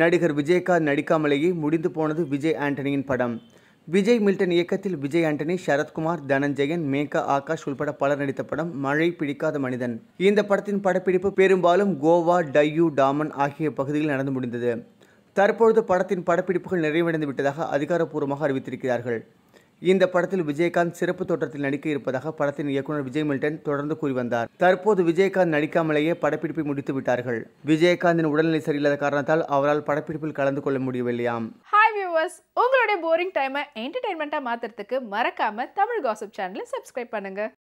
நடிகர் விஜயகாந்த் நடிக்காமலேயே முடிந்து போனது விஜய் ஆண்டனியின் படம் விஜய் மில்டன் இயக்கத்தில் விஜய் ஆண்டனி சரத்குமார் தனஞ்சயன் மேகா ஆகாஷ் உள்பட பலர் நடித்த படம் மழை பிடிக்காத மனிதன் இந்த படத்தின் படப்பிடிப்பு பெரும்பாலும் கோவா டையூ டாமன் ஆகிய பகுதியில் நடந்து முடிந்தது தற்பொழுது படத்தின் படப்பிடிப்புகள் நிறைவடைந்து விட்டதாக அதிகாரப்பூர்வமாக அறிவித்திருக்கிறார்கள் இந்த படத்தில் விஜயகாந்த் சிறப்பு தோற்றத்தில் நடிக்க இருப்பதாக படத்தின் இயக்குனர் விஜய் மில்டன் தொடர்ந்து கூறி வந்தார் தற்போது விஜயகாந்த் நடிக்காமலேயே படப்பிடிப்பை முடித்து விட்டார்கள் விஜயகாந்தின் உடல்நிலை சரியில்லாத காரணத்தால் அவரால் படப்பிடிப்பில் கலந்து கொள்ள முடியவில்லையாம் ஹாய் வியூவர்ஸ் உங்களுடைய போரிங் டைமை என்டர்டைன்மெண்ட்டாக மாற்றுறதுக்கு மறக்காம தமிழ் காசப் சேனலை சப்ஸ்கிரைப் பண்ணுங்க